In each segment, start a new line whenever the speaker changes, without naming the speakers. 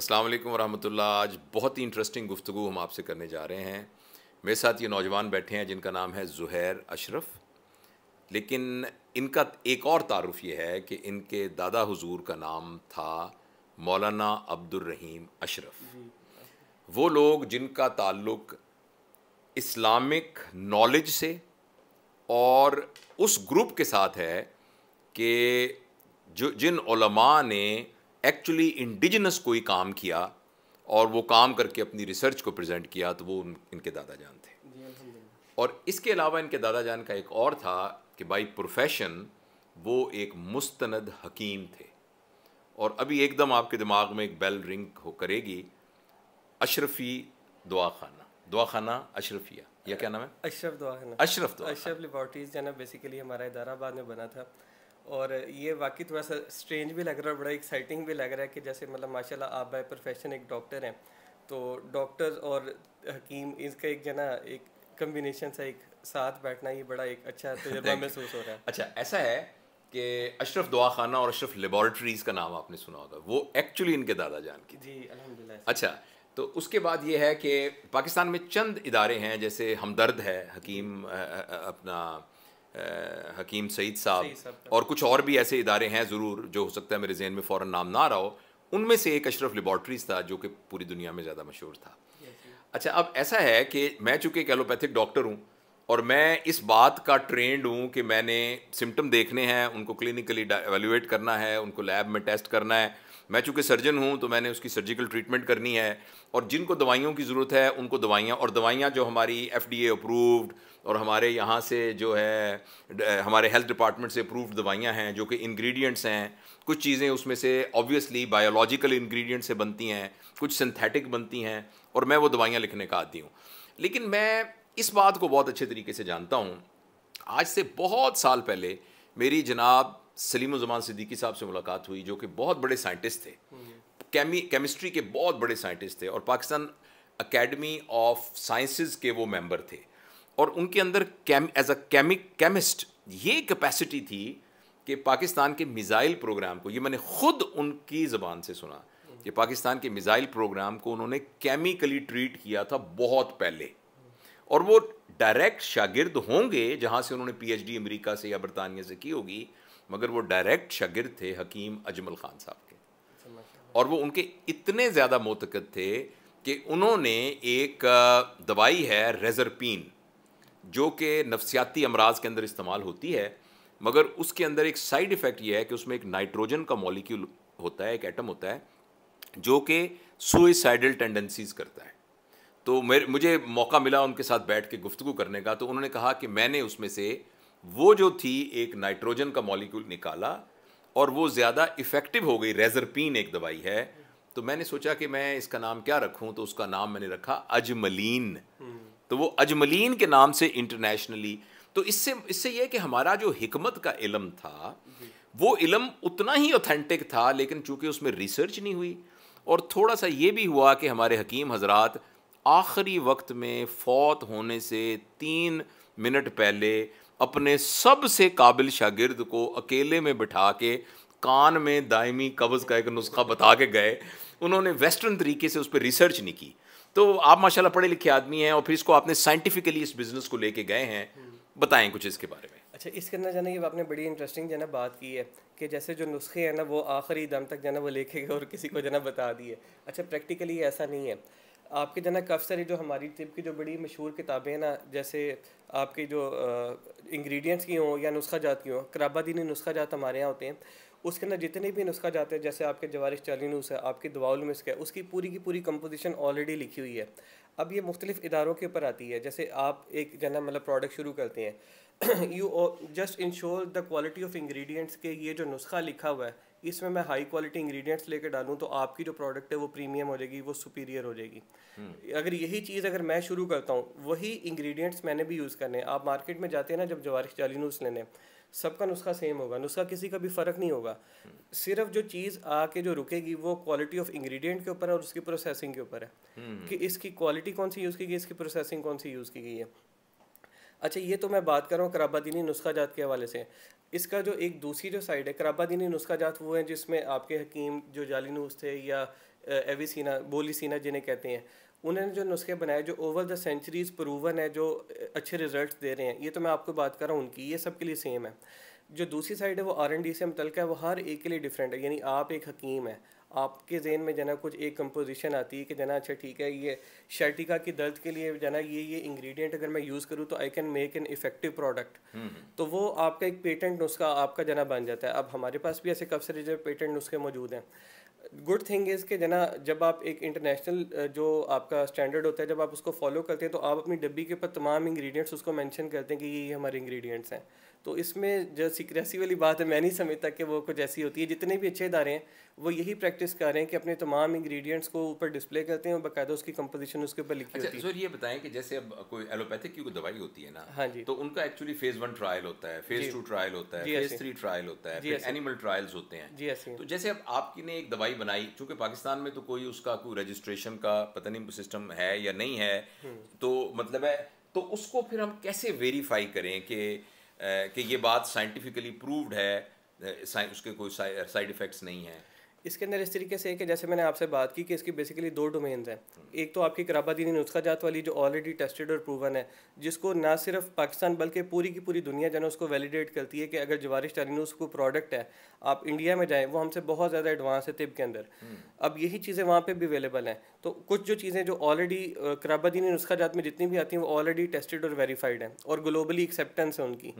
अस्सलाम वालेकुम वरहमतुल्लाह आज बहुत ही इंटरेस्टिंग गुफ्तु हम आपसे करने जा रहे हैं मेरे साथ ये नौजवान बैठे हैं जिनका नाम है जुहैर अशरफ लेकिन इनका एक और तारुफ ये है कि इनके दादा हुजूर का नाम था मौलाना अब्दुलरहीम अशरफ वो लोग जिनका ताल्लुक इस्लामिक नॉलेज से और उस ग्रुप के साथ है कि जो जिन ने एक्चुअली इंडिजिनस कोई काम किया और वो काम करके अपनी रिसर्च को प्रेजेंट किया तो वो इनके दादा जान
थे
और इसके अलावा इनके दादा जान का एक और था कि बाई प्रोफेशन वो एक मुस्तनद हकीम थे और अभी एकदम आपके दिमाग में एक बेल रिंग हो करेगी अशरफी दुआ खाना दुआ खाना अशरफिया या क्या नाम है
अशरफ दुआ खाना अशरफ दुआ अशरफ लिबॉर्टीज़ जाना बेसिकली हमारा इदाराबाद में बना था और ये वाकई थोड़ा सा स्ट्रेंज भी लग रहा है बड़ा एक्साइटिंग भी लग रहा है कि जैसे मतलब माशाल्लाह आप बाय प्रोफेशन एक डॉक्टर हैं तो डॉक्टर और हकीम इसका एक जना एक कम्बिनेशन सा एक साथ बैठना ये बड़ा एक अच्छा तजर्बा महसूस हो रहा है अच्छा ऐसा है
कि अशरफ दुआ खाना और अशरफ लेबॉरेटरीज का नाम आपने सुना होगा वो एक्चुअली इनके दादा
जान की जी अलहमदिल्ला
अच्छा तो उसके बाद ये है कि पाकिस्तान में चंद इदारे हैं जैसे हमदर्द है हकीम अपना हकीम सईद साहब और कुछ और भी ऐसे इदारे हैं ज़रूर जो हो सकता है मेरे जहन में फ़ौर नाम ना रहा हो उनमें से एक अशरफ लेबॉर्ट्रीज था जो कि पूरी दुनिया में ज़्यादा मशहूर था अच्छा अब ऐसा है कि मैं चूँकि एक एलोपैथिक डॉक्टर हूँ और मैं इस बात का ट्रेंड हूँ कि मैंने सिम्टम देखने हैं उनको क्लिनिकली एवेल्यूएट करना है उनको लैब में टेस्ट करना है मैं चूँकि सर्जन हूँ तो मैंने उसकी सर्जिकल ट्रीटमेंट करनी है और जिनको दवाइयों की ज़रूरत है उनको दवाइयाँ और दवाइयाँ जो हमारी एफ डी अप्रूव्ड और हमारे यहाँ से जो है हमारे हेल्थ डिपार्टमेंट से अप्रूव्ड दवाइयाँ हैं जो कि इंग्रेडिएंट्स हैं कुछ चीज़ें उसमें से ऑब्वियसली बायोलॉजिकल इंग्रेडिएंट से बनती हैं कुछ सिंथेटिक बनती हैं और मैं वो दवाइयाँ लिखने का आती हूँ लेकिन मैं इस बात को बहुत अच्छे तरीके से जानता हूँ आज से बहुत साल पहले मेरी जनाब सलीम सिद्दीकी साहब से मुलाकात हुई जो कि बहुत बड़े साइंटिस्ट थे केमी केमिस्ट्री के बहुत बड़े साइंटिस्ट थे और पाकिस्तान अकेडमी ऑफ साइंसेज के वो मेंबर थे और उनके अंदर एज अ केमिक केमिस्ट ये कैपेसिटी थी कि पाकिस्तान के मिज़ाइल प्रोग्राम को ये मैंने खुद उनकी ज़बान से सुना कि पाकिस्तान के मिज़ाइल प्रोग्राम को उन्होंने केमिकली ट्रीट किया था बहुत पहले और वो डायरेक्ट शागिर्द होंगे जहाँ से उन्होंने पी एच डी अमरीका से या बरतानिया से की होगी मगर वो डायरेक्ट शागिर थे हकीम अजमल खान साहब के और वो उनके इतने ज़्यादा मोतकद थे कि उन्होंने एक दवाई है रेजरपीन जो कि नफसियाती अमराज के अंदर इस्तेमाल होती है मगर उसके अंदर एक साइड इफ़ेक्ट ये है कि उसमें एक नाइट्रोजन का मॉलिक्यूल होता है एक एटम होता है जो कि सुइसाइडल टेंडेंसीज करता है तो मेरे मुझे मौका मिला उनके साथ बैठ के गुफ्तु करने का तो उन्होंने कहा कि मैंने उसमें से वो जो थी एक नाइट्रोजन का मॉलिक्यूल निकाला और वो ज़्यादा इफ़ेक्टिव हो गई रेजरपीन एक दवाई है तो मैंने सोचा कि मैं इसका नाम क्या रखूं तो उसका नाम मैंने रखा अजमलिन तो वो अजमलिन के नाम से इंटरनेशनली तो इससे इससे यह कि हमारा जो हिकमत का इलम था वो इलम उतना ही ऑथेंटिक था लेकिन चूंकि उसमें रिसर्च नहीं हुई और थोड़ा सा ये भी हुआ कि हमारे हकीम हजरात आखिरी वक्त में फौत होने से तीन मिनट पहले अपने सबसे काबिल शागिर्द को अकेले में बिठा के कान में दायमी कब्ज़ का एक नुस्खा बता के गए उन्होंने वेस्टर्न तरीके से उस पर रिसर्च नहीं की तो आप माशाल्लाह पढ़े लिखे आदमी हैं और फिर इसको आपने साइंटिफिकली इस बिज़नेस को लेके गए हैं बताएं कुछ इसके बारे में
अच्छा इसके अंदर जाना ये आपने बड़ी इंटरेस्टिंग जाना बात की है कि जैसे जो नुस्खे हैं ना वो आखिरी दम तक जाना वो लेके गए और किसी को जाना बता दिए अच्छा प्रैक्टिकली ऐसा नहीं है आपके जाना काफ़ी सारी जो हमारी टिप की जो बड़ी मशहूर किताबें हैं ना जैसे आपके जो इंग्रेडिएंट्स की हों या नुस्खा जात की हों कराबा नुस्खा जात हमारे यहाँ होते हैं उसके अंदर जितने भी नुस्खा जाते हैं जैसे आपके जवारिश चालीनूस है आपके दवाउल मिस्क है उसकी पूरी की पूरी कंपोजिशन ऑलरेडी लिखी हुई है अब ये मुख्तलिफ इदारों के ऊपर आती है जैसे आप एक जना मतलब प्रोडक्ट शुरू करते हैं you just ensure the quality of ingredients के ये जो नुस्खा लिखा हुआ है इसमें मैं हाई क्वालिटी इंग्रेडिएंट्स लेके डालूँ तो आपकी जो प्रोडक्ट है वो प्रीमियम हो जाएगी वो सुपीरियर हो जाएगी हम्म। अगर यही चीज़ अगर मैं शुरू करता हूँ वही इंग्रेडिएंट्स मैंने भी यूज़ करने आप मार्केट में जाते हैं ना जब जवारिश जाली नूस लेने सबका नुस्खा सेम होगा नुस्खा किसी का भी फ़र्क नहीं होगा सिर्फ जो चीज़ आके जो रुकेगी वो क्वालिटी ऑफ इंग्रेडिएंट के ऊपर है और उसकी प्रोसेसिंग के ऊपर है हम्म। कि इसकी क्वालिटी कौन सी यूज़ की गई इसकी प्रोसेसिंग कौन सी यूज़ की गई है अच्छा ये तो मैं बात कर रहा हूँ कराबादीनी नुस्खा जात के हवाले से इसका जो एक दूसरी जो साइड है कराबादीनी नुस्खा जात वो है जिसमें आपके हकीम जो जाली नूस थे या एवी सीना बोली सीना जिन्हें कहते हैं उन्होंने जो नुस्खे बनाए जो ओवर द सेंचुरीज प्रूवन है जो अच्छे रिजल्ट दे रहे हैं ये तो मैं आपको बात कर रहा हूँ उनकी ये सब के लिए सेम है जो दूसरी साइड है वो आर एन डी से मुतल है वो हर एक के लिए डिफरेंट है यानी आप एक हकीम है आपके जहन में जना कुछ एक कंपोजिशन आती है कि जना अच्छा ठीक है ये शर्टिका की दर्द के लिए जना ये ये इंग्रेडिएंट अगर मैं यूज़ करूँ तो I can make an effective product तो वो आपका एक पेटेंट नुस्खा आपका जना बन जाता है अब हमारे पास भी ऐसे काफ़ी सारे पेटेंट नुस्खे मौजूद हैं गुड थिंग इज़ के जना जब आप एक इंटरनेशनल जो आपका स्टैंडर्ड होता है जब आप उसको फॉलो करते हैं तो आप अपनी डब्बी के ऊपर तमाम इंग्रेडिएंट्स उसको मेंशन करते हैं कि ये हमारे इंग्रेडिएंट्स हैं तो इसमें जो सीक्रेसी वाली बात है मैं नहीं समझता कि वो कुछ ऐसी होती है जितने भी अच्छे इदारे हैं वो यही प्रैक्टिस कर रहे हैं कि अपने तमाम इंग्रेडिएंट्स को ऊपर डिस्प्ले करते हैं और बाकायदा उसकी कंपोजिशन उसके ऊपर लिखी अच्छा, होती है
सर ये बताएं कि जैसे अब कोई एलोपैथिक की कोई दवाई होती है ना हाँ जी तो उनका एक्चुअली फेज वन ट्रायल होता है फेज टू ट्रायल होता है फेज थ्री ट्रायल होता है फिर एनिमल ट्रायल्स होते हैं जी ऐसे तो जैसे अब आपकी ने एक दवाई बनाई चूंकि पाकिस्तान में तो कोई उसका कोई रजिस्ट्रेशन का पता नहीं सिस्टम है या नहीं है हम्म। तो मतलब है तो उसको फिर हम कैसे वेरीफाई करें कि कि ये बात साइंटिफिकली प्रूव्ड है उसके कोई साइड इफ़ेक्ट्स नहीं हैं
इसके अंदर इस तरीके से है कि जैसे मैंने आपसे बात की कि इसकी बेसिकली दो डोमेन्स हैं एक तो आपकी कराबा दीनी जात वाली जो ऑलरेडी टेस्टेड और प्रूवन है जिसको ना सिर्फ पाकिस्तान बल्कि पूरी की पूरी दुनिया जो है उसको वैलिडेट करती है कि अगर जवारिश तारीनूस को प्रोडक्ट है आप इंडिया में जाएँ वो हमसे बहुत ज़्यादा एडवांस है तिब के अंदर अब यही चीज़ें वहाँ पर भी अवेलेबल हैं तो कुछ जो चीज़ें जो ऑलरेडी कराबा दीनी जात में जितनी भी आती हैं वो ऑलरेडी टेस्टेड और वेरीफाइड हैं और ग्लोबली एक्सेप्टेंस है उनकी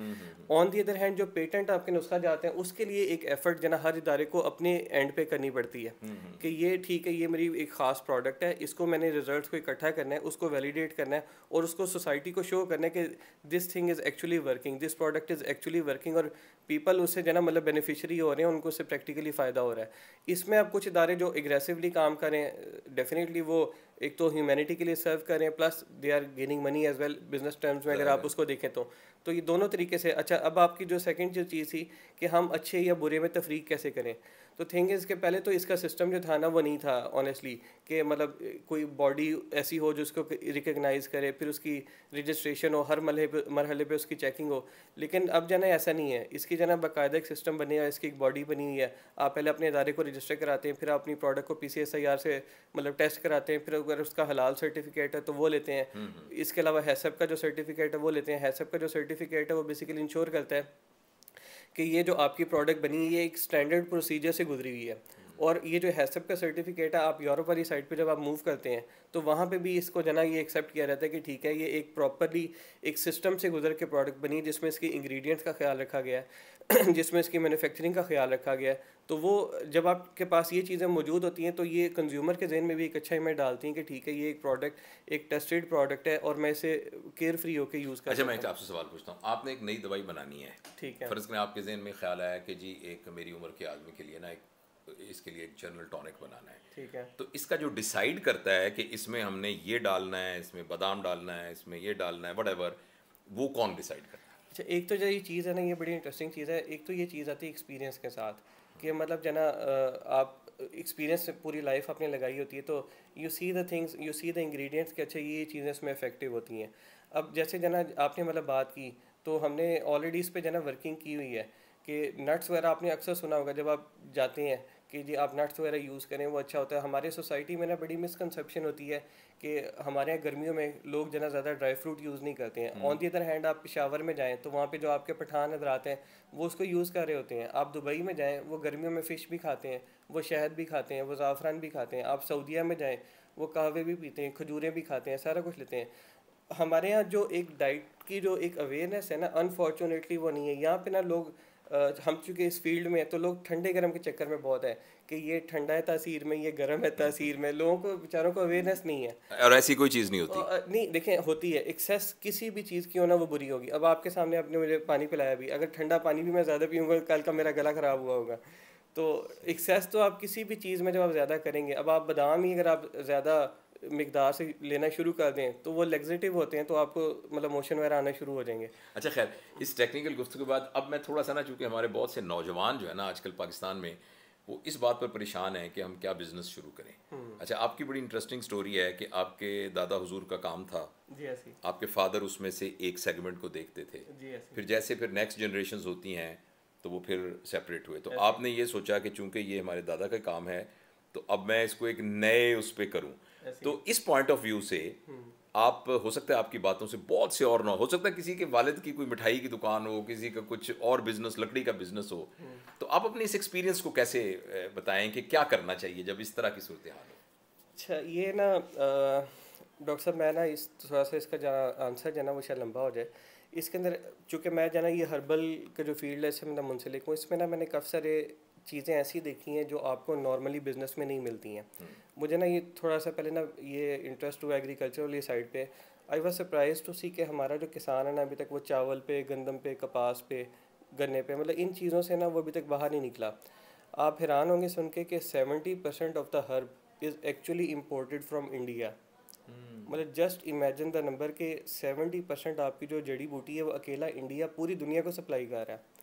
ऑन दी अदर हैंड जो पेटेंट आपके नुस्खा जाते हैं उसके लिए एक एफर्ट जना हर इदारे को अपने एंड पे करनी पड़ती है हम्म, हम्म। कि ये ठीक है ये मेरी एक ख़ास प्रोडक्ट है इसको मैंने रिजल्ट्स को इकट्ठा करना है उसको वैलिडेट करना है और उसको सोसाइटी को शो करना है कि this thing is actually working this product is actually working और पीपल उससे जो ना मतलब बेनिफिशरी हो रहे हैं उनको उससे प्रैक्टिकली फ़ायदा हो रहा है इसमें अब कुछ इदारे जो एग्रेसिवली काम करें डेफिनेटली वो एक तो ह्यूमैनिटी के लिए सर्व कर रहे हैं plus they are gaining money as well business terms में अगर आप उसको देखें तो तो ये दोनों तरीके से अच्छा अब आपकी जो सेकंड जो चीज़ थी कि हम अच्छे या बुरे में तफरीक कैसे करें तो थिंग इसके पहले तो इसका सिस्टम जो था ना वो नहीं था ऑनेस्टली कि मतलब कोई बॉडी ऐसी हो जो उसको रिकगनाइज़ करे फिर उसकी रजिस्ट्रेशन हो हर मलहे पे मरहले पे उसकी चेकिंग हो लेकिन अब जाना ऐसा नहीं है इसकी जाना बाकायदा एक सिस्टम बनी है इसकी एक बॉडी बनी हुई है आप पहले अपने इदारे को रजिस्टर कराते हैं फिर आप अपनी प्रोडक्ट को पी से मतलब टेस्ट कराते हैं फिर अगर उसका हलाल सर्टिफिकेट है तो वो लेते हैं हम्म, हम्म। इसके अलावा हैसअप का जो सर्टिफिकेट है वो लेते हैं हैसप का जो सर्टिफिकेट है वो बेसिकली इंश्योर करता है कि ये जो आपकी प्रोडक्ट बनी है ये एक स्टैंडर्ड प्रोसीजर से गुजरी हुई है और ये जो हैसप का सर्टिफिकेट है आप यूरोप वाली साइड पे जब आप मूव करते हैं तो वहाँ पे भी इसको जना ये एक्सेप्ट किया जाता है कि ठीक है ये एक प्रॉपरली एक सिस्टम से गुजर के प्रोडक्ट बनी जिसमें इसके इंग्रेडिएंट्स का ख्याल रखा गया है जिसमें इसकी मैन्युफैक्चरिंग का ख्याल रखा गया है तो वो जब आपके पास ये चीज़ें मौजूद होती हैं तो ये कंज्यूमर के जहन में भी एक अच्छा इमेज डालती हैं कि ठीक है ये एक प्रोडक्ट एक टेस्टेड प्रोडक्ट है और मैं इसे केयर फ्री होकर यूज़ कर अच्छा मैं आपसे
सवाल पूछता हूँ आपने एक नई दवाई बनानी है ठीक है फर्ज इसमें आपके जहन में ख्याल आया कि जी एक मेरी उम्र के आदमी के लिए ना एक इसके लिए एक जनरल टॉनिक बनाना है ठीक है तो इसका जो डिसाइड करता है कि इसमें हमने ये डालना है इसमें बादाम डालना है इसमें ये डालना है वट वो कौन डिसाइड करता
है अच्छा एक तो जो ये चीज़ है ना ये बड़ी इंटरेस्टिंग चीज़ है एक तो ये चीज़ आती है एक्सपीरियंस के साथ कि मतलब जना आप एक्सपीरियंस पूरी लाइफ आपने लगाई होती है तो you see the things you see the ingredients कि अच्छा ये चीज़ें इसमें इफेक्टिव होती हैं अब जैसे जना आपने मतलब बात की तो हमने ऑलरेडी इस पर जना वर्किंग की हुई है कि नट्स वगैरह आपने अक्सर सुना होगा जब आप जाते हैं कि जी आप नट्स वगैरह यूज़ करें वो अच्छा होता है हमारे सोसाइटी में ना बड़ी मिसकंसेप्शन होती है कि हमारे यहाँ गर्मियों में लोग जना ज़्यादा ड्राई फ्रूट यूज़ नहीं करते हैं ऑन दी अदर हैंड आप पिशावर में जाएँ तो वहाँ पे जो आपके पठान हजरात हैं वो उसको यूज़ कर रहे होते हैं आप दुबई में जाएँ वो गर्मियों में फ़िश भी खाते हैं वो शहद भी खाते हैं वो ज़ाफ़रान भी खाते हैं आप सऊदिया में जाएँ वो कहवे भी पीते हैं खजूरें भी खाते हैं सारा कुछ लेते हैं हमारे यहाँ जो एक डाइट की जो एक अवेयरनेस है ना अनफॉर्चुनेटली वो नहीं है यहाँ पे ना लोग हम चूँकि इस फील्ड में तो लोग ठंडे गर्म के चक्कर में बहुत है कि ये ठंडा है तासीर में ये गर्म है तासीर में लोगों को बेचारों को अवेयरनेस नहीं है
और ऐसी कोई चीज़ नहीं होती आ,
नहीं देखें होती है एक्सेस किसी भी चीज़ की होना वो बुरी होगी अब आपके सामने आपने मुझे पानी पिलाया भी अगर ठंडा पानी भी मैं ज़्यादा पीऊँगा कल का मेरा गला ख़राब हुआ होगा तो एक्सेस तो आप किसी भी चीज़ में जब आप ज़्यादा करेंगे अब आप बादाम ही अगर आप ज़्यादा मकदार से लेना शुरू कर दें तो वो लेग्जेटिव होते हैं तो आपको मतलब मोशन वगैरह आना शुरू हो जाएंगे
अच्छा खैर इस टेक्निकल गुफ्त के बाद अब मैं थोड़ा सा ना चूँकि हमारे बहुत से नौजवान जो है ना आजकल पाकिस्तान में वो इस बात पर परेशान हैं कि हम क्या बिज़नेस शुरू करें हम्म। अच्छा आपकी बड़ी इंटरेस्टिंग स्टोरी है कि आपके दादा हुजूर का काम था जी ऐसी आपके फादर उसमें से एक सेगमेंट को देखते थे जी ऐसी फिर जैसे फिर नेक्स्ट जनरेशन होती हैं तो वो फिर सेपरेट हुए तो आपने ये सोचा कि चूंकि ये हमारे दादा का काम है तो अब मैं इसको एक नए उस पर करूँ तो इस पॉइंट ऑफ व्यू से hmm. आप हो सकता है आपकी बातों से बहुत से और ना हो सकता है किसी के वालिद की कोई मिठाई की दुकान हो किसी का कुछ और बिजनेस लकड़ी का बिजनेस हो hmm. तो आप अपने इस एक्सपीरियंस को कैसे बताएं कि क्या करना चाहिए जब इस तरह की सूरत हाल हो
अच्छा ये ना डॉक्टर साहब मैं ना इस थोड़ा सा इसका आंसर जो है ना वो शायद लंबा हो जाए इसके अंदर चूँकि मैं जाना ये हर्बल का जो फील्ड है इससे मैं मुंसलिक हूँ इसमें ना मैंने काफ़ी सारे चीज़ें ऐसी देखी हैं जो आपको नॉर्मली बिजनेस में नहीं मिलती हैं हम्म। मुझे ना ये थोड़ा सा पहले ना ये इंटरेस्ट हुआ एग्रीकल्चर वाली साइड पे I was surprise to see कि हमारा जो किसान है ना अभी तक वो चावल पे गंदम पे कपास पे गन्ने पे मतलब इन चीज़ों से ना वो अभी तक बाहर नहीं निकला आप हैरान होंगे सुन के कि seventy percent of the herb is actually imported from India मतलब जस्ट इमेजिन द नंबर के सेवेंटी परसेंट आपकी जो जड़ी बूटी है वो अकेला इंडिया पूरी दुनिया को सप्लाई कर रहा है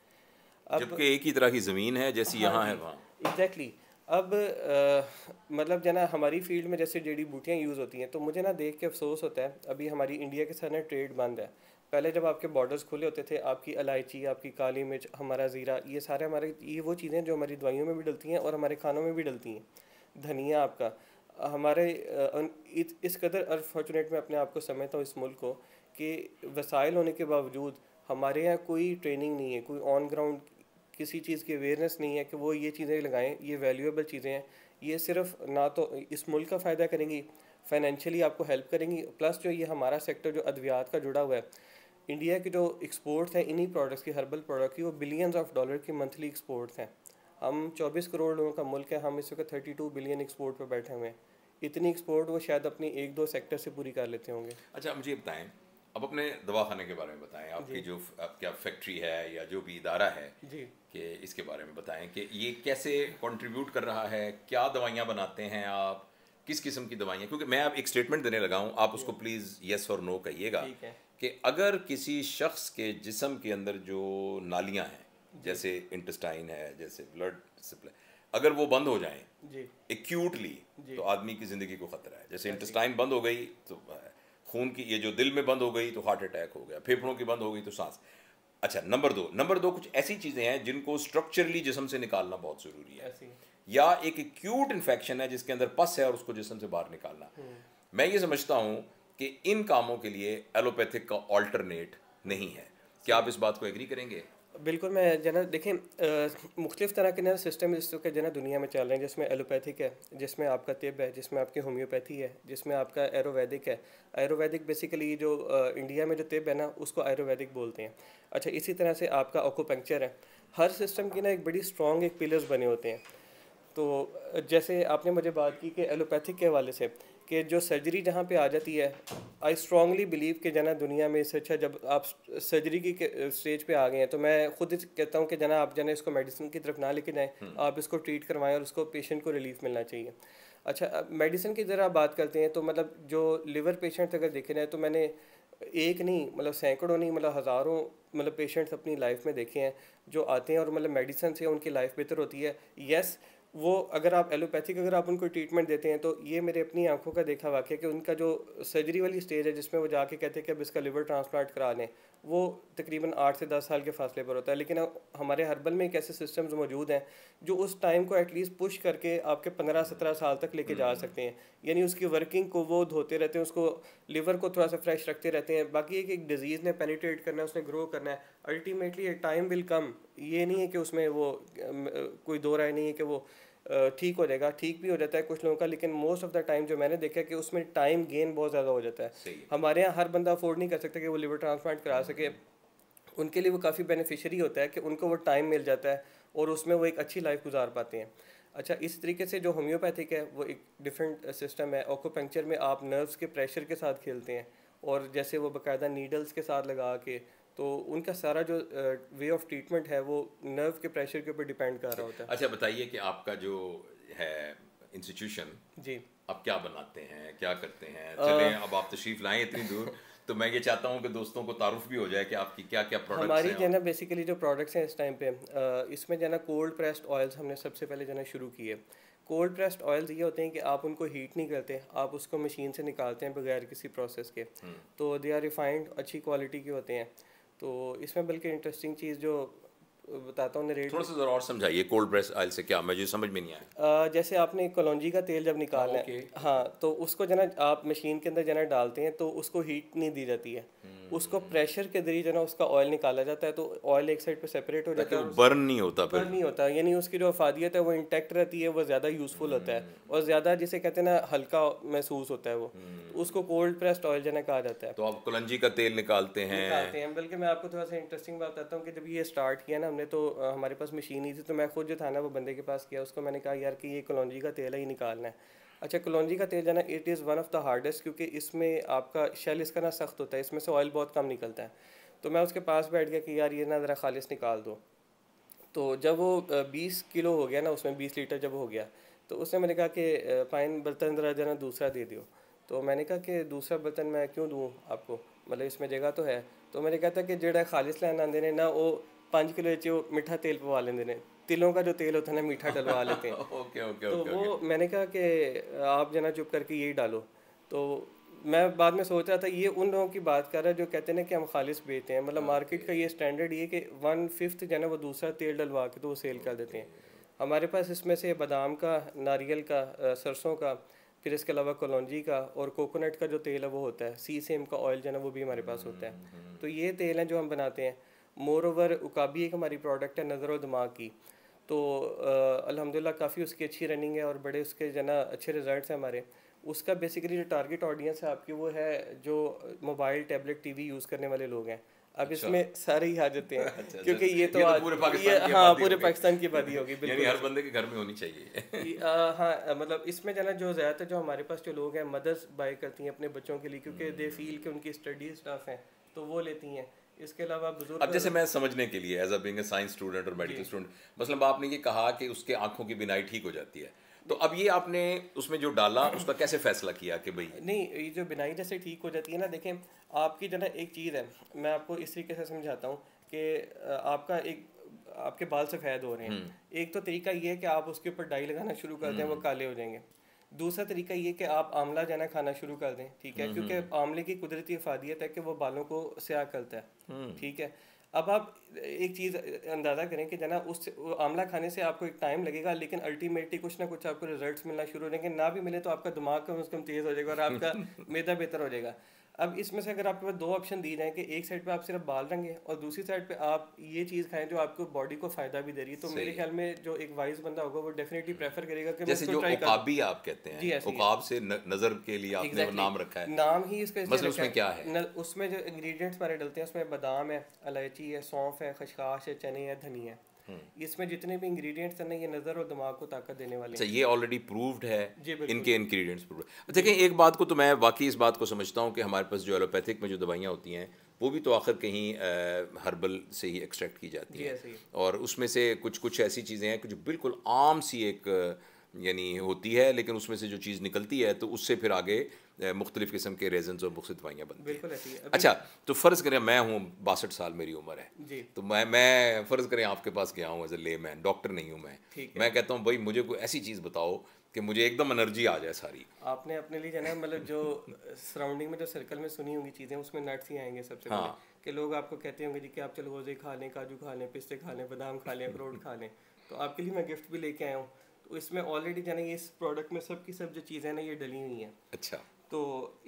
जबकि एक
ही तरह की ज़मीन है जैसी हाँ, यहाँ है वहाँ
एग्जैक्टली अब आ, मतलब जना हमारी फील्ड में जैसे जड़ी बूटियाँ यूज़ होती हैं तो मुझे ना देख के अफसोस होता है अभी हमारी इंडिया के साथ ना ट्रेड बंद है पहले जब आपके बॉर्डर्स खुले होते थे आपकी इलायची आपकी काली मिर्च हमारा ज़ीरा ये सारे हमारे ये वो चीज़ें जो हमारी दवाइयों में भी डलती हैं और हमारे खानों में भी डलती हैं धनिया आपका हमारे इस कदर अनफॉर्चुनेट में अपने आप को समझता हूँ इस मुल्क को कि वसाइल होने के बावजूद हमारे यहाँ कोई ट्रेनिंग नहीं है कोई ऑन ग्राउंड किसी चीज़ की अवेयरनेस नहीं है कि वो ये चीज़ें लगाएं ये वैल्यूएबल चीज़ें हैं ये सिर्फ ना तो इस मुल्क का फ़ायदा करेंगी फाइनेंशियली आपको हेल्प करेंगी प्लस जो ये हमारा सेक्टर जो अद्वियात का जुड़ा हुआ है इंडिया के जो एक्सपोर्ट्स हैं इन्हीं प्रोडक्ट्स की हर्बल प्रोडक्ट की वो बिलियंस ऑफ डॉलर की मंथली एक्सपोर्ट्स हैं हम चौबीस करोड़ लोगों का मुल्क है हम इस वक्त टू बिलियन एक्सपोर्ट पर बैठे हुए हैं इतनी एक्सपोर्ट वो शायद अपनी एक दो सेक्टर से पूरी कर लेते होंगे
अच्छा मुझे बताएं अब अपने दवाखाने के बारे में बताएं आपकी जो आपकी आप फैक्ट्री है या जो भी इदारा है कि इसके बारे में बताएं कि ये कैसे कंट्रीब्यूट कर रहा है क्या दवाइयाँ बनाते हैं आप किस किस्म की दवाइयाँ क्योंकि मैं आप एक स्टेटमेंट देने लगा हूँ आप उसको प्लीज़ येस और नो कहिएगा कि अगर किसी शख्स के जिसम के अंदर जो नालियाँ हैं जैसे इंटस्टाइन है जैसे ब्लड सप्लाई अगर वो बंद हो जाए एक्यूटली तो आदमी की ज़िंदगी को ख़तरा है जैसे इंटेस्टाइन अच्छा बंद हो गई तो खून की ये जो दिल में बंद हो गई तो हार्ट अटैक हो गया फेफड़ों की बंद हो गई तो सांस अच्छा नंबर दो नंबर दो कुछ ऐसी चीज़ें हैं जिनको स्ट्रक्चरली जिसम से निकालना बहुत ज़रूरी है या एक एक्यूट इन्फेक्शन है जिसके अंदर पस है और उसको जिसम से बाहर निकालना हम्म। मैं ये समझता हूँ कि इन कामों के लिए एलोपैथिक का ऑल्टरनेट नहीं है क्या आप इस बात को एग्री करेंगे
बिल्कुल मैं जो देखें मुख्तलिफ़ तरह के ना सिस्टम इस वक्त जो ना दुनिया में चल रहे हैं जिसमें एलोपैथिक है जिसमें आपका तिब है जिसमें आपकी होम्योपैथी है जिसमें आपका एरोवैदिक है एरोवैदिक बेसिकली जो आ, इंडिया में जो तिब है ना उसको एरोवैदिक बोलते हैं अच्छा इसी तरह से आपका ओकोपंक्चर है हर सिस्टम की ना एक बड़ी स्ट्रॉन्ग एक पिलर्स बने होते हैं तो जैसे आपने मुझे बात की कि एलोपैथिक के हवाले से कि जो सर्जरी जहाँ पे आ जाती है आई स्ट्रांगली बिलीव कि जना दुनिया में इससे अच्छा जब आप सर्जरी की स्टेज पे आ गए हैं तो मैं खुद कहता हूँ कि जना आप जना इसको मेडिसिन की तरफ ना लेके जाएं हम्म। आप इसको ट्रीट करवाएं और उसको पेशेंट को रिलीफ मिलना चाहिए अच्छा मेडिसिन की ज़रा बात करते हैं तो मतलब जो लिवर पेशेंट अगर देखे जाए तो मैंने एक नहीं मतलब सैकड़ों नहीं मतलब हज़ारों मतलब पेशेंट्स अपनी लाइफ में देखे हैं जो आते हैं और मतलब मेडिसिन से उनकी लाइफ बेहतर होती है यस yes, वो अगर आप एलोपैथिक अगर आप उनको ट्रीटमेंट देते हैं तो ये मेरे अपनी आंखों का देखा वाक्य है कि उनका जो सर्जरी वाली स्टेज है जिसमें वो जाके कहते हैं कि अब इसका लिवर ट्रांसप्लांट करा लें वो तकरीबन आठ से दस साल के फासले पर होता है लेकिन हमारे हर्बल में एक ऐसे सिस्टम्स मौजूद हैं जो उस टाइम को एटलीस्ट पुश करके आपके पंद्रह सत्रह साल तक लेके जा सकते हैं यानी उसकी वर्किंग को वो धोते रहते हैं उसको लिवर को थोड़ा सा फ्रेश रखते रहते हैं बाकी एक एक डिजीज़ ने पेनिट्रेट करना है उसने ग्रो करना है अल्टीमेटली टाइम विल कम ये नहीं है कि उसमें वो कोई दो राय नहीं है कि वो ठीक हो जाएगा ठीक भी हो जाता है कुछ लोगों का लेकिन मोस्ट ऑफ द टाइम जो मैंने देखा है कि उसमें टाइम गेन बहुत ज़्यादा हो जाता है हमारे यहाँ हर बंदा अफोर्ड नहीं कर सकता कि वो लिवर ट्रांसप्लांट करा हम्म, सके हम्म। उनके लिए वो काफ़ी बेनिफिशरी होता है कि उनको वो टाइम मिल जाता है और उसमें वो एक अच्छी लाइफ गुजार पाते हैं अच्छा इस तरीके से जो होम्योपैथिक है वो एक डिफरेंट सिस्टम है ऑकोपेंचर में आप नर्व्स के प्रेशर के साथ खेलते हैं और जैसे वो बाकायदा नीडल्स के साथ लगा के तो उनका सारा जो वे ऑफ ट्रीटमेंट है वो नर्व के प्रेशर के ऊपर डिपेंड कर रहा होता है अच्छा
बताइए कि आपका जो है इंस्टीट्यूशन जी अब क्या बनाते हैं क्या करते हैं चलें अब आप तशरीफ लाएं इतनी दूर तो मैं ये चाहता हूँ कि दोस्तों को तारुफ भी हो जाए कि आपकी क्या क्या प्रोडक्ट्स हमारी जो है
ना बेसिकली जो प्रोडक्ट्स हैं इस टाइम पे इसमें जो है ना कोल्ड प्रेस्ड ऑयल्स हमने सबसे पहले जो है शुरू किए कोल्ड प्रेस्ड ऑयल्स ये होते हैं कि आप उनको हीट नहीं करते आप उसको मशीन से निकालते हैं बगैर किसी प्रोसेस के हम्म। तो दे आर रिफाइंड अच्छी क्वालिटी के होते हैं तो इसमें बल्कि इंटरेस्टिंग चीज़ जो बताता हूँ थोड़ा सा
और समझाइए कोल्ड प्रेस ऑयल से क्या मुझे समझ में नहीं
आया जैसे आपने कलौजी का तेल जब निकाला है हाँ तो उसको जना आप मशीन के अंदर जना डालते हैं तो उसको हीट नहीं दी जाती है हम्म। उसको प्रेशर के जरिए जो ना उसका ऑयल निकाला जाता है तो ऑयल एक साइड पे सेपरेट हो जाता है बर्न नहीं होता बर्न नहीं होता यानी उसकी जो अफादियत है वो इंटेक्ट रहती है वो ज़्यादा यूजफुल होता है और ज़्यादा जिसे कहते हैं ना हल्का महसूस होता है वो तो उसको कोल्ड प्रेस्ड ऑयल जो कहा जाता है
तो आप कलंजी का तेल निकालते हैं निकालते
हैं बल्कि मैं आपको थोड़ा सा इंटरेस्टिंग बात बताता हूँ कि जब ये स्टार्ट किया ना हमने तो हमारे पास मशीन ही थी तो मैं खुद जो था ना वो बंदे के पास किया उसको मैंने कहा यार कि ये कलौजी का तेल है ये निकालना है अच्छा कलौजी का तेल जाना it is one of the hardest क्योंकि इसमें आपका शेल इसका ना सख्त होता है इसमें से ऑयल बहुत कम निकलता है तो मैं उसके पास बैठ गया कि यार ये ना ज़रा खालिश निकाल दो तो जब वो बीस किलो हो गया ना उसमें बीस लीटर जब हो गया तो उसने मैंने कहा कि पाइन बर्तन ज़रा जाना दूसरा दे दियो तो मैंने कहा कि दूसरा बर्तन मैं क्यों दूँ आपको मतलब इसमें जगह तो है तो मैंने कहा था कि जोड़ा खालिश लैन आते हैं ना वो पाँच किलो मिठा तेल पवा लेंगे तिलों का जो तेल होता है ना मीठा डलवा लेते हैं ओके
ओके तो वो
मैंने कहा कि आप जना चुप करके यही डालो तो मैं बाद में सोच रहा था ये उन लोगों की बात कर रहा है जो कहते हैं ना कि हम खालिश बेचते हैं मतलब मार्केट का ये स्टैंडर्ड ये कि वन फिफ्थ जो है ना वो दूसरा तेल डलवा के तो वो सेल कर देते हैं हमारे पास इसमें से बादाम का नारियल का सरसों का फिर इसके अलावा कलौजी का और कोकोनट का जो तेल है वो होता है सी सेम का ऑयल जो है ना वो भी हमारे पास होता है हम्म, हम्म, हम्म। तो ये तेल हैं जो हम बनाते हैं मोर ओवर उकाबी एक हमारी प्रोडक्ट है नज़र व दिमाग की तो अलहमदिल्ला काफ़ी उसकी अच्छी रनिंग है और बड़े उसके ना अच्छे रिजल्ट हैं हमारे उसका बेसिकली जो टारगेट ऑडियंस है आपकी वो है जो मोबाइल टैबलेट टीवी यूज़ करने वाले लोग हैं अब अच्छा। इसमें सारे ही हाजतें हैं अच्छा, अच्छा, क्योंकि ये तो, ये तो पूरे पाकिस्तान की हाँ पूरे पाकिस्तान की आबादी होगी यानी हर बंदे के घर में होनी चाहिए हाँ मतलब इसमें जाना जो ज़्यादातर जो हमारे पास जो लोग हैं मदर्स बाय करती हैं अपने बच्चों के लिए क्योंकि दे फील कि उनकी स्टडीज टफ हैं तो वो लेती हैं इसके अलावा बुजुर्ग अब जैसे मैं
समझने के लिए as a being science student और मेडिकल स्टूडेंट मसलन आपने ये कहा कि उसके आंखों की बिनाई ठीक हो जाती है तो अब ये आपने उसमें जो डाला उसका कैसे फैसला किया कि भाई नहीं
ये जो बिनाई जैसे ठीक हो जाती है ना देखें आपकी जो ना एक चीज़ है मैं आपको इस तरीके से समझाता हूँ कि आपका एक आपके बाल सफेद हो रहे हैं हम्म। एक तो तरीका ये है कि आप उसके ऊपर डाई लगाना शुरू कर दें वो हम्म। काले हो जाएंगे दूसरा तरीका ये कि आप आंवला जाना खाना शुरू कर दें ठीक है हम्म, क्योंकि हम्म। आंवले की कुदरती अफादियत है कि वो बालों को स्याह करता है हम्म। ठीक है अब आप एक चीज़ अंदाज़ा करें कि जना उस आंवला खाने से आपको एक टाइम लगेगा लेकिन अल्टीमेटली कुछ ना कुछ आपको रिजल्ट्स मिलना शुरू हो जाएंगे ना भी मिले तो आपका दिमाग कम से कम तेज़ हो जाएगा और आपका मैदा बेहतर हो जाएगा अब इसमें से अगर आपके पास दो ऑप्शन दिए जाए कि एक साइड पे आप सिर्फ बाल रंगे और दूसरी साइड पे आप ये चीज़ खाएं जो आपको बॉडी को फायदा भी दे रही है तो मेरे ख्याल में जो एक वाइज बंदा होगा वो डेफिनेटली प्रेफर करेगा कि जैसे जो उकाबी आप कहते हैं उकाब
से नज़र के लिए आपने exactly. नाम रखा है नाम ही इसका मतलब उसमें क्या
है उसमें जो इंग्रीडियंट्स हमारे डलते हैं उसमें बादाम है इलायची है सौंफ है खशखाश है चने है धनी है हम्म। इसमें जितने भी इंग्रेडिएंट्स हैं ना ये नज़र और दिमाग को ताकत देने वाले अच्छा ये ऑलरेडी प्रूव्ड है इनके
इंग्रेडिएंट्स प्रूव्ड अच्छा कहीं एक बात को तो मैं वाकई इस बात को समझता हूँ कि हमारे पास जो एलोपैथिक में जो दवाइयाँ होती हैं वो भी तो आखिर कहीं हर्बल से ही एक्सट्रैक्ट की जाती है और उसमें से कुछ कुछ ऐसी चीज़ें हैं कि जो बिल्कुल आम सी एक यानी होती है लेकिन उसमें से जो चीज़ निकलती है तो उससे फिर आगे मुख्तलिफ किस्म के रेजन और मुख्त दवाइयाँ बनती हैं अच्छा तो फ़र्ज़ करें मैं हूँ बासठ साल मेरी उम्र है तो मैं मैं फ़र्ज़ करें आपके पास गया हूँ एज ए ले मैन डॉक्टर नहीं हूँ मैं मैं कहता हूँ भाई मुझे कोई ऐसी चीज़ बताओ कि मुझे एकदम एनर्जी आ जाए सारी
आपने अपने लिए जाना मतलब जो सराउंडिंग में जो सर्कल में सुनी होंगी चीज़ें उसमें नट्स ही आएंगे सबसे हाँ। कि लोग आपको कहते होंगे जी कि आप चलो रोजे खा लें काजू खा लें पिस्ते खा लें बादाम खा लें अखरोट खा लें तो आपके लिए मैं गिफ्ट भी लेके आया हूँ तो इसमें ऑलरेडी जाना इस प्रोडक्ट में सब की सब जो चीज़ें ना ये डली हुई हैं अच्छा तो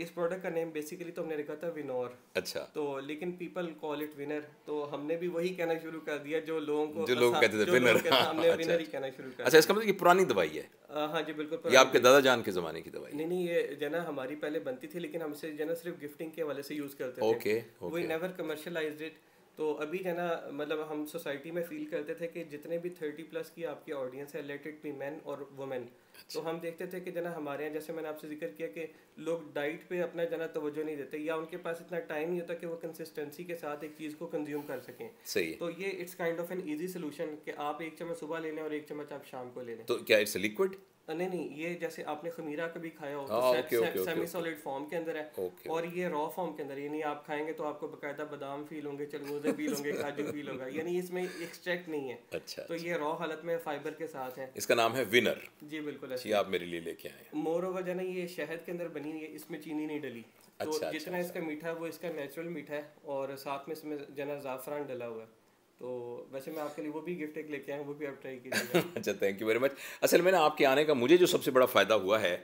इस प्रोडक्ट का नेम बेसिकली तो हमने रखा था विनोर अच्छा तो लेकिन पीपल कॉल इट विनर तो हमने भी वही कहना शुरू कर दिया जो लोगों को जो लोग कहते थे विनर हमने विनर ही अच्छा। कहना शुरू कर अच्छा इसका मतलब ये पुरानी दवाई है हाँ जी बिल्कुल ये आपके दादा जान के जमाने की दवाई नहीं नहीं ये जना हमारी पहले बनती थी लेकिन हम इसे जना सिर्फ गिफ्टिंग के वाले से यूज करते थे okay we never commercialized it तो अभी क्या ना मतलब हम सोसाइटी में फील करते थे कि जितने भी थर्टी प्लस की आपकी ऑडियंस है लेट इट बी मैन और वुमेन तो हम देखते थे कि जना हमारे यहाँ जैसे मैंने आपसे जिक्र किया कि लोग डाइट पे अपना जना तवज्जो नहीं देते या उनके पास इतना टाइम नहीं होता कि वो कंसिस्टेंसी के साथ एक चीज़ को कंज्यूम कर सकें सही तो ये it's kind of an easy solution कि आप एक चम्मच सुबह ले लें और एक चम्मच आप शाम को ले लें तो क्या इट्स लिक्विड हाँ, नहीं नहीं ये जैसे आपने खमीरा कभी खाया हो तो सेमी सॉलिड फॉर्म के अंदर है और ये रॉ फॉर्म के अंदर यानी आप खाएंगे तो आपको बकायदा बादाम फील होंगे चलगोजे फील होंगे अच्छा। काजू फील होगा यानी इसमें एक्सट्रैक्ट नहीं है अच्छा तो अच्छा। ये रॉ हालत में फाइबर के साथ है इसका नाम है विनर जी बिल्कुल अच्छा आप मेरे लिए लेके आए मोर ओवर जो ये शहद के अंदर बनी हुई है इसमें चीनी नहीं डली तो अच्छा, जितना इसका मीठा है वो इसका नेचुरल मीठा है और साथ में इसमें जना जाफरान डला हुआ है तो वैसे मैं आपके लिए वो भी गिफ्ट एक लेके आया वो भी आप ट्राई कीजिए
अच्छा थैंक यू वेरी मच असल में ना आपके आने का मुझे जो सबसे बड़ा फ़ायदा हुआ है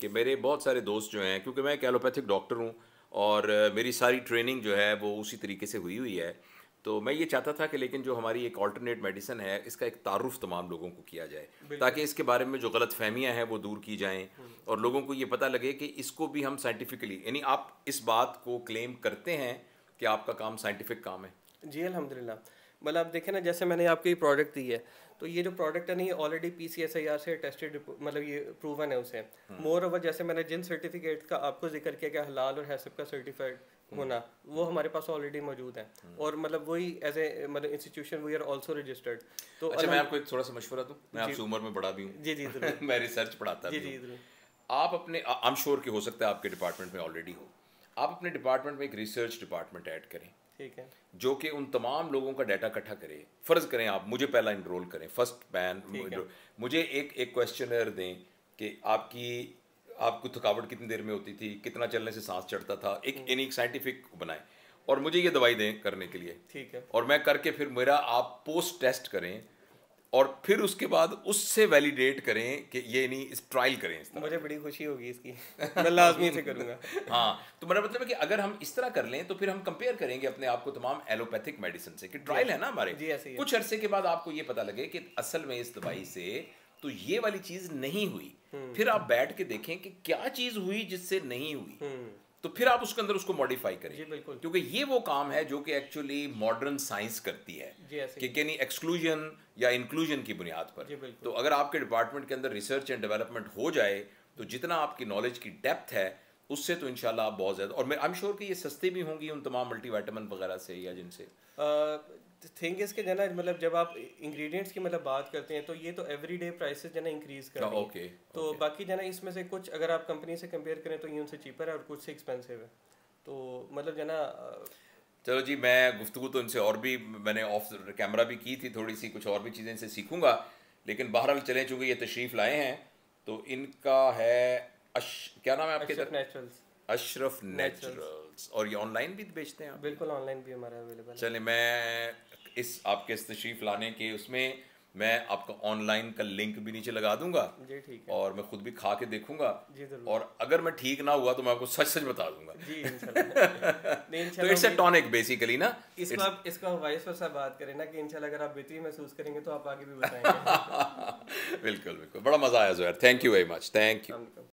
कि मेरे बहुत सारे दोस्त जो हैं क्योंकि मैं एक एलोपैथिक डॉक्टर हूँ और मेरी सारी ट्रेनिंग जो है वो उसी तरीके से हुई हुई है तो मैं ये चाहता था कि लेकिन जो हमारी एक ऑल्टरनेट मेडिसिन है इसका एक तारुफ तमाम लोगों को किया जाए ताकि इसके बारे में जो गलत फहमियाँ हैं वो दूर की जाएँ हम्म। और लोगों को ये पता लगे कि इसको भी हम साइंटिफिकली यानी आप इस बात को क्लेम करते हैं कि आपका काम साइंटिफिक काम है
जी अलहमदिल्ला मतलब आप देखें ना जैसे मैंने आपको ये प्रोडक्ट दी है तो ये जो प्रोडक्ट है ना ये ऑलरेडी पी से टेस्टेड मतलब ये प्रूवन है उसे मोर हाँ। ओवर जैसे मैंने जिन सर्टिफिकेट का आपको जिक्र किया गया हलाल और हैसब का सर्टिफाइड हाँ। होना वो हमारे पास ऑलरेडी मौजूद है हाँ। और मतलब वही एज ए मतलब institution we are also registered तो अच्छा मैं आपको एक थोड़ा सा मशवरा दूँ मैं आपसे उम्र में बड़ा भी हूँ जी जी मैं रिसर्च पढ़ाता जी जी आप अपने
आई एम श्योर कि हो सकता है आपके डिपार्टमेंट में ऑलरेडी हो आप अपने डिपार्टमेंट में एक रिसर्च डिपार्टमेंट ऐड करें ठीक है जो कि उन तमाम लोगों का डाटा इकट्ठा करे फर्ज करें आप मुझे पहला इनरोल करें फर्स्ट बैन मुझे एक एक क्वेश्चनर दें कि आपकी आपको थकावट कितनी देर में होती थी कितना चलने से सांस चढ़ता था एक यानी साइंटिफिक बनाए और मुझे ये दवाई दें करने के लिए ठीक है और मैं करके फिर मेरा आप पोस्ट टेस्ट करें और फिर उसके बाद उससे वैलिडेट करें कि ये नहीं इस ट्रायल करें इस
मुझे बड़ी खुशी होगी इसकी
मैं लाजमी से करूँगा हाँ तो मेरा मतलब है कि अगर हम इस तरह कर लें तो फिर हम कंपेयर करेंगे अपने आप को तमाम एलोपैथिक मेडिसिन से कि ट्रायल है ना हमारे जी ऐसे कुछ अरसे के बाद आपको ये पता लगे कि असल में इस दवाई से तो ये वाली चीज़ नहीं हुई हम्म। फिर आप बैठ के देखें कि क्या चीज़ हुई जिससे नहीं हुई हम्म। तो फिर आप उसके अंदर उसको मॉडिफाई करें जी बिल्कुल क्योंकि ये वो काम है जो कि एक्चुअली मॉडर्न साइंस करती है कि यानी एक्सक्लूजन या इंक्लूजन की बुनियाद पर तो अगर आपके डिपार्टमेंट के अंदर रिसर्च एंड डेवलपमेंट हो जाए तो जितना आपकी नॉलेज की डेप्थ है उससे तो इनशाला आप बहुत ज़्यादा और मैं आई एम श्योर कि ये सस्ते भी होंगी उन तमाम मल्टीवाइटामिन वगैरह से या जिनसे
थिंग इसके जना मतलब जब आप इंग्रेडिएंट्स की मतलब बात करते हैं तो ये तो एवरीडे प्राइसेस जना इंक्रीज कर हाँ, रही ओके तो okay. बाकी जना इसमें से कुछ अगर आप कंपनी से कंपेयर करें तो ये उनसे चीपर है और कुछ से एक्सपेंसिव है तो मतलब जना
चलो जी मैं गुफ्तु तो इनसे और भी मैंने ऑफ कैमरा भी की थी थोड़ी सी कुछ और भी चीज़ें इनसे सीखूंगा लेकिन बहरहाल चले चूंकि ये तशरीफ़ लाए हैं तो इनका है अश
क्या नाम है आपके नेचुरल्स अशरफ नेचुरल्स
और ये ऑनलाइन भी बेचते हैं आप
बिल्कुल ऑनलाइन भी हमारा अवेलेबल चले
मैं इस आपके तशरीफ लाने के उसमें मैं आपका ऑनलाइन का लिंक भी नीचे लगा दूंगा जी ठीक है और मैं खुद भी खा के देखूंगा जी जरूर और अगर मैं ठीक ना हुआ तो मैं आपको सच सच बता दूंगा
जी इंशाल्लाह तो इट्स टॉनिक
बेसिकली ना इसमें
आप इसका वाइस वर्सा बात करें ना कि इंशाल्लाह अगर आप बेहतरी महसूस करेंगे तो आप आगे भी बताएंगे
बिल्कुल बिल्कुल बड़ा मजा आया Johar thank you very much thank you